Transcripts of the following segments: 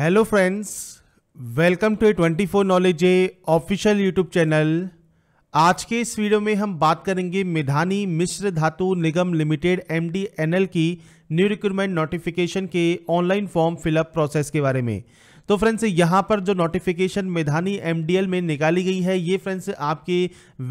hello friends welcome to A twenty four knowledge A official YouTube channel आज के इस video में हम बात करेंगे Midhani Mishra Dhatu Nigam limited M D N L की न्यू रिक्रूटमेंट नोटिफिकेशन के ऑनलाइन फॉर्म फिलअप प्रोसेस के बारे में तो फ्रेंड्स यहाँ पर जो नोटिफिकेशन मेधानी एम में निकाली गई है ये फ्रेंड्स आपके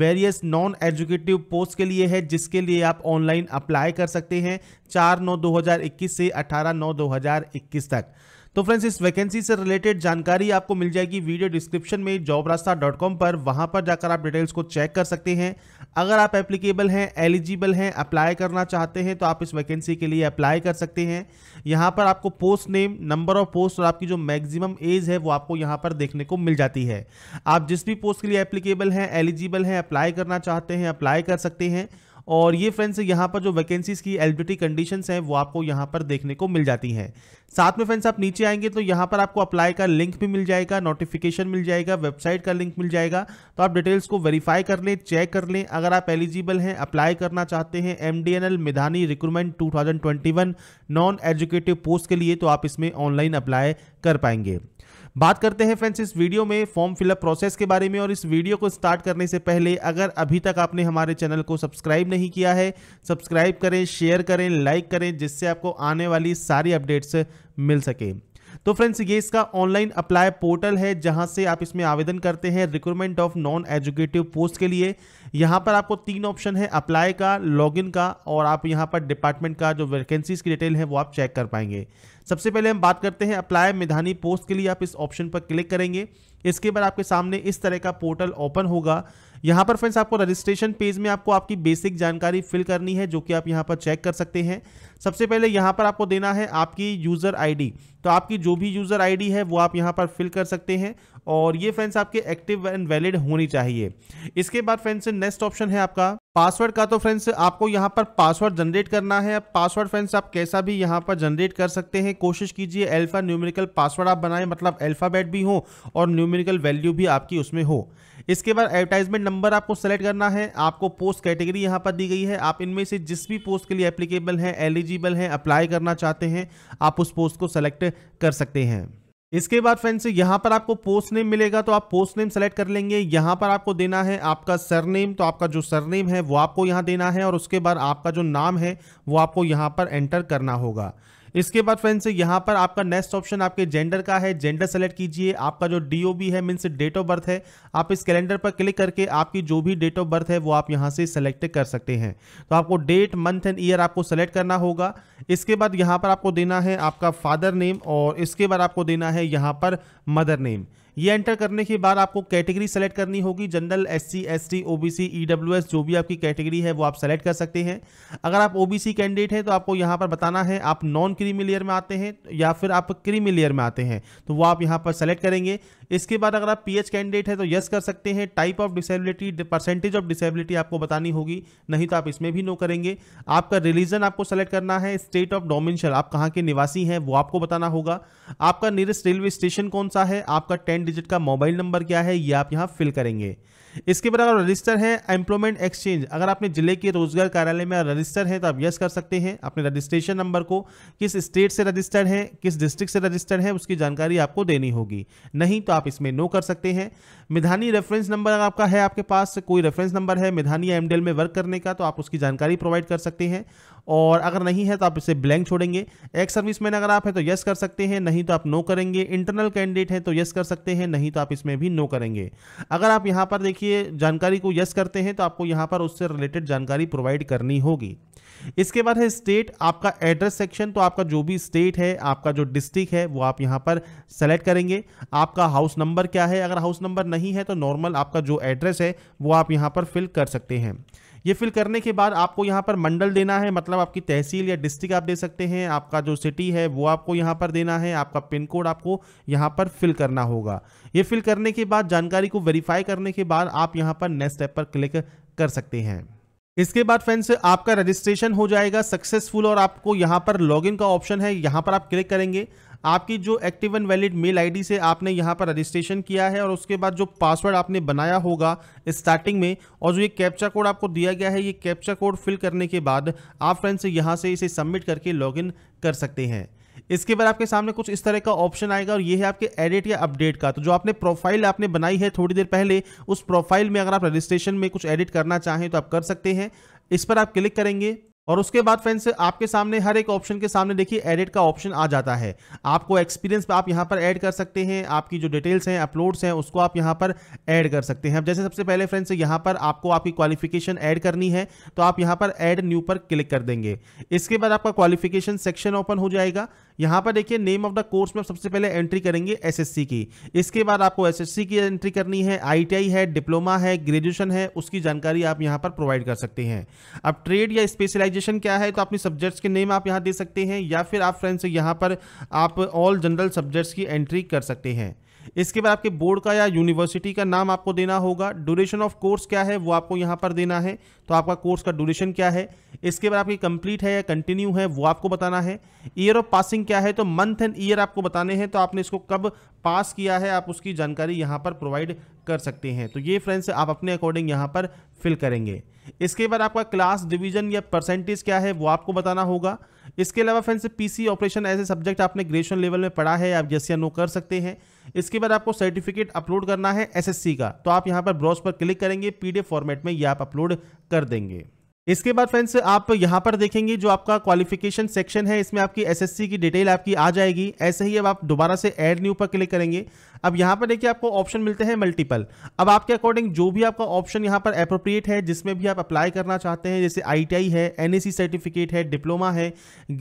वेरियस नॉन एजुकेटिव पोस्ट के लिए है जिसके लिए आप ऑनलाइन अप्लाई कर सकते हैं चार नौ 2021 से अठारह नौ 2021 तक तो फ्रेंड्स इस वैकेंसी से रिलेटेड जानकारी आपको मिल जाएगी वीडियो डिस्क्रिप्शन में जॉब रास्ता डॉट कॉम पर वहाँ पर जाकर आप डिटेल्स को चेक कर सकते हैं अगर आप एप्लीकेबल हैं एलिजिबल हैं अप्लाई करना चाहते हैं तो आप इस वैकेंसी के लिए अप्लाई कर सकते हैं यहाँ पर आपको post name number of post और आपकी जो मैक्सिमम एज है वो आपको यहाँ पर देखने को मिल जाती है आप जिस भी पोस्ट के लिए एप्लीकेबल हैं एलिजिबल हैं अप्लाई करना चाहते हैं अप्लाई कर सकते हैं और ये फ्रेंड्स यहाँ पर जो वैकेंसीज की एलिजिबिलिटी कंडीशंस हैं वो आपको यहाँ पर देखने को मिल जाती हैं साथ में फ्रेंड्स आप नीचे आएंगे तो यहाँ पर आपको अप्लाई का लिंक भी मिल जाएगा नोटिफिकेशन मिल जाएगा वेबसाइट का लिंक मिल जाएगा तो आप डिटेल्स को वेरीफाई कर लें चेक कर लें अगर आप एलिजिबल हैं अप्लाई करना चाहते हैं M Midhani recruitment to non educative post के लिए तो आप इसमें ऑनलाइन अप्लाई कर पाएंगे बात करते हैं फ्रेंड्स इस वीडियो में फॉर्म फिलअप प्रोसेस के बारे में और इस वीडियो को स्टार्ट करने से पहले अगर अभी तक आपने हमारे चैनल को सब्सक्राइब नहीं किया है सब्सक्राइब करें शेयर करें लाइक करें जिससे आपको आने वाली सारी अपडेट्स मिल सके तो फ्रेंड्स ये इसका ऑनलाइन अप्लाई पोर्टल है जहां से आप इसमें आवेदन करते हैं recruitment of non educative post के लिए यहां पर आपको तीन ऑप्शन है अप्लाई का लॉगिन का और आप यहां पर डिपार्टमेंट का जो वैकेंसीज की डिटेल है वो आप चेक कर पाएंगे सबसे पहले हम बात करते हैं अप्लाई मिधानी पोस्ट के लिए आप इस ऑप्शन पर क्लिक करेंगे इसके बाद आपके सामने इस तरह का पोर्टल ओपन होगा यहाँ पर फ्रेंड्स आपको रजिस्ट्रेशन पेज में आपको आपकी बेसिक जानकारी फिल करनी है जो कि आप यहाँ पर चेक कर सकते हैं सबसे पहले यहाँ पर आपको देना है आपकी यूज़र आईडी तो आपकी जो भी यूज़र आईडी है वो आप यहाँ पर फिल कर सकते हैं और ये फ्रेंड्स आपके एक्टिव एंड वैलिड होनी चाहिए इसके बाद फ्रेंड्स नेक्स्ट ऑप्शन है आपका पासवर्ड का तो फ्रेंड्स आपको यहाँ पर पासवर्ड जनरेट करना है पासवर्ड फ्रेंड्स आप कैसा भी यहाँ पर जनरेट कर सकते हैं कोशिश कीजिए अल्फा न्यूमेरिकल पासवर्ड आप बनाएं मतलब अल्फ़ाबेट भी हो और न्यूमेरिकल वैल्यू भी आपकी उसमें हो इसके बाद एडवर्टाइजमेंट नंबर आपको सेलेक्ट करना है आपको पोस्ट कैटेगरी यहाँ पर दी गई है आप इनमें से जिस भी पोस्ट के लिए एप्लीकेबल हैं एलिजिबल हैं अप्लाई करना चाहते हैं आप उस पोस्ट को सेलेक्ट कर सकते हैं इसके बाद फ्रेंड्स यहां पर आपको पोस्ट नेम मिलेगा तो आप पोस्ट नेम सेलेक्ट कर लेंगे यहां पर आपको देना है आपका सरनेम तो आपका जो सरनेम है वो आपको यहां देना है और उसके बाद आपका जो नाम है वो आपको यहां पर एंटर करना होगा इसके बाद फ्रेंड्स यहाँ पर आपका नेक्स्ट ऑप्शन आपके जेंडर का है जेंडर सेलेक्ट कीजिए आपका जो डी है मीन्स डेट ऑफ बर्थ है आप इस कैलेंडर पर क्लिक करके आपकी जो भी डेट ऑफ बर्थ है वो आप यहाँ से सेलेक्ट कर सकते हैं तो आपको डेट मंथ एंड ईयर आपको सेलेक्ट करना होगा इसके बाद यहाँ पर आपको देना है आपका फादर नेम और इसके बाद आपको देना है यहाँ पर मदर नेम ये एंटर करने के बाद आपको कैटेगरी सेलेक्ट करनी होगी general S C S T O B C E W S जो भी आपकी कैटेगरी है वो आप सेलेक्ट कर सकते हैं अगर आप ओ बी सी कैंडिडेट हैं तो आपको यहाँ पर बताना है आप नॉन क्रीमी लेयर में आते हैं या फिर आप क्रीमी लेयर में आते हैं तो वो आप यहाँ पर सेलेक्ट करेंगे इसके बाद अगर आप पी एच कैंडिडेट है तो यस कर सकते हैं type of disability percentage of disability आपको बतानी होगी नहीं तो आप इसमें भी नो करेंगे आपका रिलीजन आपको सेलेक्ट करना है स्टेट ऑफ डोमिनशल आप कहाँ के निवासी हैं वो आपको बताना होगा आपका नियरेस्ट रेलवे स्टेशन कौन सा है आपका टेंट डिजिट का मोबाइल नंबर क्या है ये आप यहाँ फिल करेंगे इसके बाद अगर रजिस्टर है एम्प्लॉयमेंट एक्सचेंज अगर आपने जिले के रोजगार कार्यालय में रजिस्टर है तो आप यस कर सकते हैं अपने रजिस्ट्रेशन नंबर को किस स्टेट से रजिस्टर्ड है किस डिस्ट्रिक्ट से रजिस्टर्ड है उसकी जानकारी आपको देनी होगी नहीं तो आप इसमें नो कर सकते हैं मिधानी रेफरेंस नंबर अगर आपका है आपके पास कोई रेफरेंस नंबर है मिधानी एमडेल में वर्क करने का तो आप उसकी जानकारी प्रोवाइड कर सकते हैं और अगर नहीं है तो आप इसे ब्लैंक छोड़ेंगे एक्स सर्विसमैन अगर आप है तो यस कर सकते हैं नहीं तो आप नो करेंगे इंटरनल कैंडिडेट है तो यस कर सकते हैं नहीं तो आप इसमें भी नो करेंगे अगर आप यहाँ पर देखिए ये जानकारी को यस करते हैं तो आपको यहाँ पर उससे रिलेटेड जानकारी प्रोवाइड करनी होगी इसके बाद है स्टेट आपका एड्रेस सेक्शन तो आपका जो भी स्टेट है आपका जो डिस्ट्रिक्ट है वो आप यहाँ पर सेलेक्ट करेंगे आपका हाउस नंबर क्या है अगर हाउस नंबर नहीं है तो नॉर्मल आपका जो एड्रेस है वो आप यहाँ पर फिल कर सकते हैं ये फिल करने के बाद आपको यहाँ पर मंडल देना है मतलब आपकी तहसील या डिस्ट्रिक्ट आप दे सकते हैं आपका जो सिटी है वो आपको यहाँ पर देना है आपका पिन कोड आपको यहाँ पर फिल करना होगा ये फिल करने के बाद जानकारी को वेरीफाई करने के बाद आप यहाँ पर नेक्स्ट ऐप पर क्लिक कर सकते हैं इसके बाद फ्रेंड्स आपका रजिस्ट्रेशन हो जाएगा सक्सेसफुल और आपको यहाँ पर लॉगिन का ऑप्शन है यहाँ पर आप क्लिक करेंगे आपकी जो active and valid mail ID से आपने यहाँ पर रजिस्ट्रेशन किया है और उसके बाद जो पासवर्ड आपने बनाया होगा स्टार्टिंग में और जो ये कैप्चा कोड आपको दिया गया है ये कैप्चा कोड फिल करने के बाद आप फ्रेंड्स यहाँ से इसे सबमिट करके लॉगिन कर सकते हैं इसके बाद आपके सामने कुछ इस तरह का ऑप्शन आएगा और ये है आपके एडिट या अपडेट का तो जो आपने प्रोफाइल आपने बनाई है थोड़ी देर पहले उस प्रोफाइल में अगर आप रजिस्ट्रेशन में कुछ एडिट करना चाहें तो आप कर सकते हैं इस पर आप क्लिक करेंगे और उसके बाद फ्रेंड्स आपके सामने हर एक ऑप्शन के सामने देखिए एडिट का ऑप्शन आ जाता है आपको एक्सपीरियंस आप यहां पर ऐड कर सकते हैं आपकी जो डिटेल्स हैं अपलोड्स हैं उसको आप यहां पर ऐड कर सकते हैं अब जैसे सबसे पहले फ्रेंड्स यहां पर आपको आपकी क्वालिफिकेशन ऐड करनी है तो आप यहां पर एड न्यू पर क्लिक कर देंगे इसके बाद आपका क्वालिफिकेशन सेक्शन ओपन हो जाएगा यहाँ पर देखिए नेम ऑफ द कोर्स में सबसे पहले एंट्री करेंगे एसएससी की इसके बाद आपको एसएससी की एंट्री करनी है आईटीआई है डिप्लोमा है ग्रेजुएशन है उसकी जानकारी आप यहाँ पर प्रोवाइड कर सकते हैं अब ट्रेड या स्पेशलाइजेशन क्या है तो अपने सब्जेक्ट्स के नेम आप यहाँ दे सकते हैं या फिर आप फ्रेंड्स यहाँ पर आप ऑल जनरल सब्जेक्ट्स की एंट्री कर सकते हैं इसके बाद आपके बोर्ड का या यूनिवर्सिटी का नाम आपको देना होगा ड्यूरेशन ऑफ कोर्स क्या है वो आपको यहाँ पर देना है तो आपका कोर्स का ड्यूरेशन क्या है इसके बाद आपकी कंप्लीट है या कंटिन्यू है वो आपको बताना है ईयर ऑफ पासिंग क्या है तो मंथ एंड ईयर आपको बताने हैं तो आपने इसको कब पास किया है आप उसकी जानकारी यहाँ पर प्रोवाइड कर सकते हैं तो ये फ्रेंड्स आप अपने अकॉर्डिंग यहाँ पर फिल करेंगे इसके बाद आपका क्लास डिवीजन या परसेंटेज क्या है वो आपको बताना होगा इसके अलावा फ्रेंड्स पीसी ऑपरेशन ऐसे सब्जेक्ट आपने ग्रेजुएशन लेवल में पढ़ा है आप जैसे या नो कर सकते हैं इसके बाद आपको सर्टिफिकेट अपलोड करना है एसएससी का तो आप यहाँ पर ब्रॉज पर क्लिक करेंगे पीडीएफ फॉर्मेट में ये आप अपलोड कर देंगे इसके बाद फ्रेंड्स आप यहां पर देखेंगे जो आपका क्वालिफिकेशन सेक्शन है इसमें आपकी एसएससी की डिटेल आपकी आ जाएगी ऐसे ही अब आप दोबारा से ऐड न्यू पर क्लिक करेंगे अब यहां पर देखिए आपको ऑप्शन मिलते हैं मल्टीपल अब आपके अकॉर्डिंग जो भी आपका ऑप्शन यहां पर अप्रोप्रिएट है जिसमें भी आप अप्लाई करना चाहते हैं जैसे आई है एन सर्टिफिकेट है डिप्लोमा है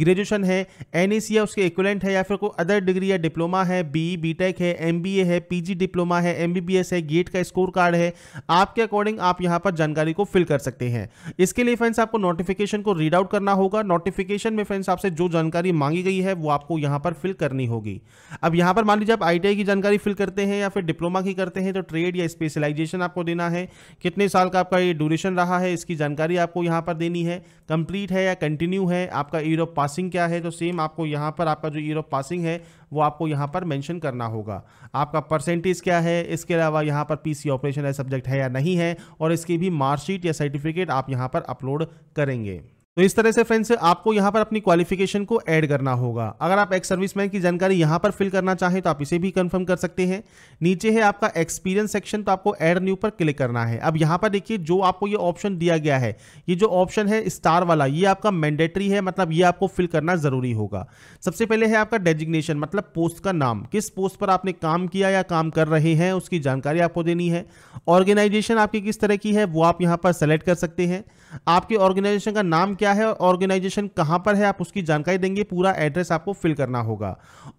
ग्रेजुएशन है एनएसी या उसके इक्वलेंट है या फिर कोई अदर डिग्री या डिप्लोमा है बी बी है एम e, है पीजी डिप्लोमा है एमबीबीएस है गेट का स्कोर कार्ड है आपके अकॉर्डिंग आप यहाँ पर जानकारी को फिल कर सकते हैं इसके लिए फ्रेंड्स आपको नोटिफिकेशन को रीड आउट करना होगा नोटिफिकेशन में फ्रेंड्स आपसे जो जानकारी मांगी गई है वो आपको यहाँ पर फिल करनी होगी अब यहाँ पर मान लीजिए आप आई की जानकारी फिल करते हैं या फिर डिप्लोमा की करते हैं तो ट्रेड या स्पेशलाइजेशन आपको देना है कितने साल का आपका ये ड्यूरेशन रहा है इसकी जानकारी आपको यहाँ पर देनी है कंप्लीट है या कंटिन्यू है आपका ईयर ऑफ पासिंग क्या है तो सेम आपको यहाँ पर आपका जो ईयर ऑफ पासिंग है वो आपको यहाँ पर मेंशन करना होगा आपका परसेंटेज क्या है इसके अलावा यहाँ पर पीसी ऑपरेशन है सब्जेक्ट है या नहीं है और इसकी भी मार्कशीट या सर्टिफिकेट आप यहाँ पर अपलोड करेंगे तो इस तरह से फ्रेंड्स आपको यहां पर अपनी क्वालिफिकेशन को ऐड करना होगा अगर आप एक्स सर्विसमैन की जानकारी यहां पर फिल करना चाहें तो आप इसे भी कंफर्म कर सकते हैं नीचे है आपका एक्सपीरियंस सेक्शन तो आपको ऐड न्यू पर क्लिक करना है अब यहां पर देखिए जो आपको ये ऑप्शन दिया गया है ये जो ऑप्शन है स्टार वाला ये आपका मैंडेटरी है मतलब ये आपको फिल करना जरूरी होगा सबसे पहले है आपका डेजिग्नेशन मतलब पोस्ट का नाम किस पोस्ट पर आपने काम किया या काम कर रहे हैं उसकी जानकारी आपको देनी है ऑर्गेनाइजेशन आपकी किस तरह की है वो आप यहाँ पर सेलेक्ट कर सकते हैं आपके ऑर्गेनाइजेशन का नाम क्या क्या है ऑर्गेनाइजेशन कहाँ पर है आप उसकी जानकारी देंगे पूरा एड्रेस आपको फिल करना होगा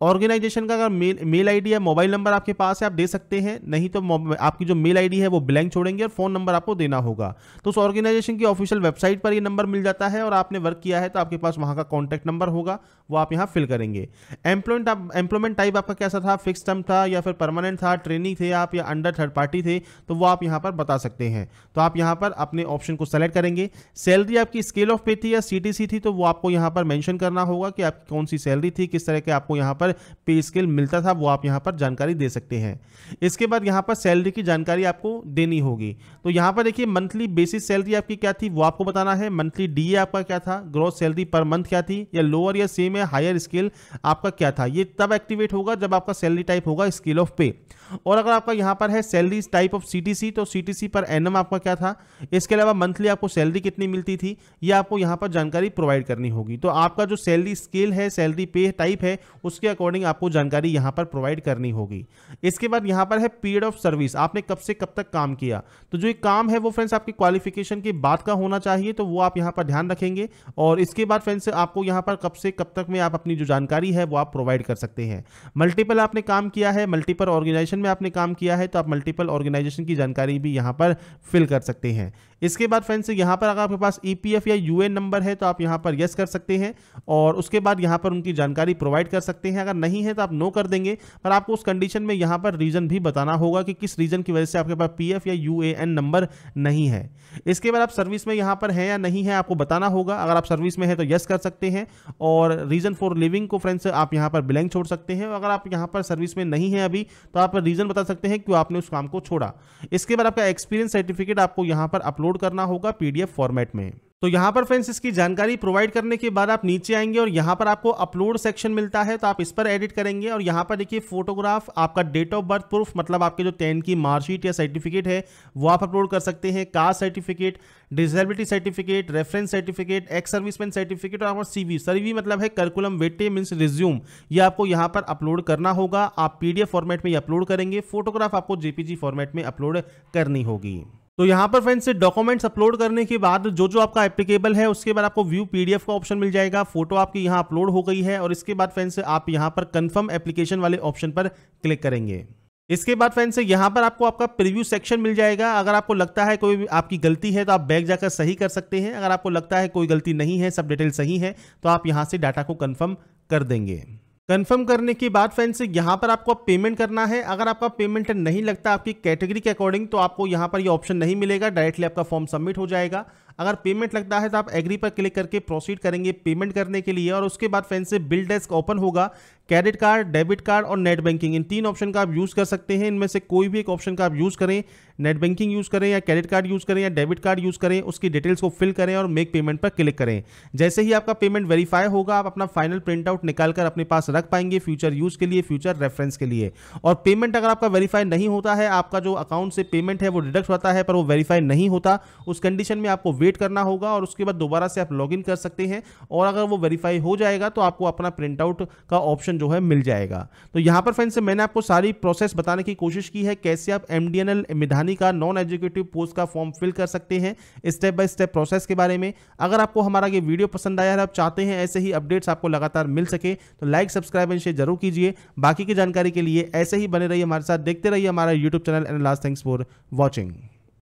ऑर्गेनाइजेशन का अगर मेल मेल आईडी या मोबाइल नंबर आपके पास है आप दे सकते हैं नहीं तो आपकी जो मेल आईडी है वो ब्लैंक छोड़ेंगे और फोन नंबर आपको देना होगा तो उस ऑर्गेनाइजेशन की ऑफिशियल वेबसाइट पर यह नंबर मिल जाता है और आपने वर्क किया है तो आपके पास वहाँ का कॉन्टैक्ट नंबर होगा वो आप यहाँ फिल करेंगे एम्प्लॉयमेंट आप एम्प्लॉयमेंट टाइप आपका कैसा था फिक्स टर्म था या फिर परमानेंट था ट्रेनिंग थे आप या अंडर थर्ड पार्टी थे तो वो आप यहाँ पर बता सकते हैं तो आप यहाँ पर अपने ऑप्शन को सेलेक्ट करेंगे सैलरी आपकी स्केल ऑफ पे पेड थी या सीटीसी थी तो वो आपको यहाँ पर मेंशन करना होगा कि आपकी कौन सी सैलरी थी किस तरह के आपको यहाँ पर पे स्केल मिलता था वो आप यहाँ पर जानकारी दे सकते हैं इसके बाद यहाँ पर सैलरी की जानकारी आपको देनी होगी तो यहाँ पर देखिए मंथली बेसिस सैलरी आपकी क्या थी वो आपको बताना है मंथली डी आपका क्या था ग्रोथ सैलरी पर मंथ क्या थी या लोअर या सेम या हायर स्केल आपका क्या था ये तब एक्टिवेट होगा जब आपका सैलरी टाइप होगा स्केल ऑफ पे और अगर आपका यहाँ पर है सैलरी टाइप ऑफ सी तो सी पर एन आपका क्या था इसके अलावा मंथली आपको सैलरी कितनी मिलती थी ये आपको यहाँ पर जानकारी प्रोवाइड करनी होगी तो आपका जो सैलरी स्केल है सैलरी पे टाइप है उसके अकॉर्डिंग आपको जानकारी यहाँ पर प्रोवाइड करनी होगी इसके बाद यहाँ पर है पीरियड ऑफ सर्विस आपने कब से कब तक काम किया तो जो एक काम है वो फ्रेंड्स आपकी क्वालिफिकेशन के बाद का होना चाहिए तो वो आप यहाँ पर ध्यान रखेंगे और इसके बाद फ्रेंड्स आपको यहाँ पर कब से कब तक में आप अपनी जो जानकारी है वो आप प्रोवाइड कर सकते हैं मल्टीपल आपने काम किया है मल्टीपल ऑर्गेनाइजेशन में आपने काम किया है तो आप मल्टीपल ऑर्गेनाइजेशन की जानकारी भी यहाँ पर फिल कर सकते हैं इसके बाद फ्रेंड्स यहाँ पर अगर आपके पास ई e या यू मेन नंबर है तो आप यहाँ पर यस कर सकते हैं और उसके बाद यहाँ पर उनकी जानकारी प्रोवाइड कर सकते हैं अगर नहीं है तो आप नो कर देंगे पर आपको उस कंडीशन में यहाँ पर रीज़न भी बताना होगा कि किस रीज़न की वजह से आपके पास पी या यू नंबर नहीं है इसके बाद आप सर्विस में यहाँ पर हैं या नहीं है आपको बताना होगा अगर आप सर्विस में है तो यस कर सकते हैं और रीज़न फॉर लिविंग को फ्रेंड्स आप यहाँ पर ब्लैंक छोड़ सकते हैं अगर आप यहाँ पर सर्विस में नहीं है अभी तो आप रीज़न बता सकते हैं क्यों आपने उस काम को छोड़ा इसके बाद आपका एक्सपीरियंस सर्टिफिकेट आपको यहाँ पर अपलोड करना होगा पीडीएफ फॉर्मेट में तो यहाँ पर फ्रेंड्स इसकी जानकारी प्रोवाइड करने के बाद आप नीचे आएंगे और यहाँ पर आपको अपलोड सेक्शन मिलता है तो आप इस पर एडिट करेंगे और यहाँ पर देखिए फोटोग्राफ आपका डेट ऑफ बर्थ प्रूफ मतलब आपके जो टेन की मार्कशीट या सर्टिफिकेट है वो आप अपलोड कर सकते हैं caste certificate disability certificate reference certificate ex serviceman certificate और सी वी सर्वी मतलब है करकुलम वेटे मीन्स रिज्यूम ये आपको यहाँ पर अपलोड करना होगा आप पीडीएफ फॉर्मेट में अपलोड करेंगे फोटोग्राफ आपको जेपीजी फॉर्मेट में अपलोड करनी होगी तो यहाँ पर फ्रेंड्स डॉक्यूमेंट्स अपलोड करने के बाद जो जो आपका एप्लीकेबल है उसके बाद आपको व्यू पीडीएफ का ऑप्शन मिल जाएगा फोटो आपकी यहाँ अपलोड हो गई है और इसके बाद फ्रेंड्स आप यहाँ पर कंफर्म एप्लीकेशन वाले ऑप्शन पर क्लिक करेंगे इसके बाद फ्रेंड्स यहाँ पर आपको आपका प्रीव्यू सेक्शन मिल जाएगा अगर आपको लगता है कोई आपकी गलती है तो आप बैग जाकर सही कर सकते हैं अगर आपको लगता है कोई गलती नहीं है सब डिटेल सही है तो आप यहाँ से डाटा को कन्फर्म कर देंगे कंफर्म करने के बाद फ्रेंड्स यहाँ पर आपको पेमेंट करना है अगर आपका पेमेंट नहीं लगता आपकी कैटेगरी के अकॉर्डिंग तो आपको यहाँ पर ये यह ऑप्शन नहीं मिलेगा डायरेक्टली आपका फॉर्म सबमिट हो जाएगा अगर पेमेंट लगता है तो आप एग्री पर क्लिक करके प्रोसीड करेंगे पेमेंट करने के लिए और उसके बाद फैन से बिल डेस्क ओपन होगा क्रेडिट कार्ड डेबिट कार्ड और नेट बैंकिंग इन तीन ऑप्शन का आप यूज़ कर सकते हैं इनमें से कोई भी एक ऑप्शन का आप यूज़ करें नेट बैंकिंग यूज़ करें या क्रेडिट कार्ड यूज़ करें या डेबिट कार्ड यूज़ करें उसकी डिटेल्स को फिल करें और मेक पेमेंट पर क्लिक करें जैसे ही आपका पेमेंट वेरीफाई होगा आप अपना फाइनल प्रिंटआउट निकाल कर अपने पास रख पाएंगे फ्यूचर यूज़ के लिए फ्यूचर रेफरेंस के लिए और पेमेंट अगर आपका वेरीफाई नहीं होता है आपका जो अकाउंट से पेमेंट है वो डिडक्ट होता है पर वो वेरीफाई नहीं होता उस कंडीशन में आपको वेट वेट करना होगा और उसके बाद दोबारा से आप लॉगिन कर सकते हैं और अगर वो वेरीफाई हो जाएगा तो आपको अपना प्रिंट आउट का ऑप्शन जो है मिल जाएगा तो यहाँ पर फ्रेंड्स मैंने आपको सारी प्रोसेस बताने की कोशिश की है कैसे आप एम डी का नॉन एजुकेटिव पोस्ट का फॉर्म फिल कर सकते हैं स्टेप बाय स्टेप प्रोसेस के बारे में अगर आपको हमारा ये वीडियो पसंद आया है आप चाहते हैं ऐसे ही अपडेट्स आपको लगातार मिल सके तो लाइक सब्सक्राइब एंड शेयर जरूर कीजिए बाकी की जानकारी के लिए ऐसे ही बने रहिए हमारे साथ देखते रहिए हमारा YouTube channel and last thanks for watching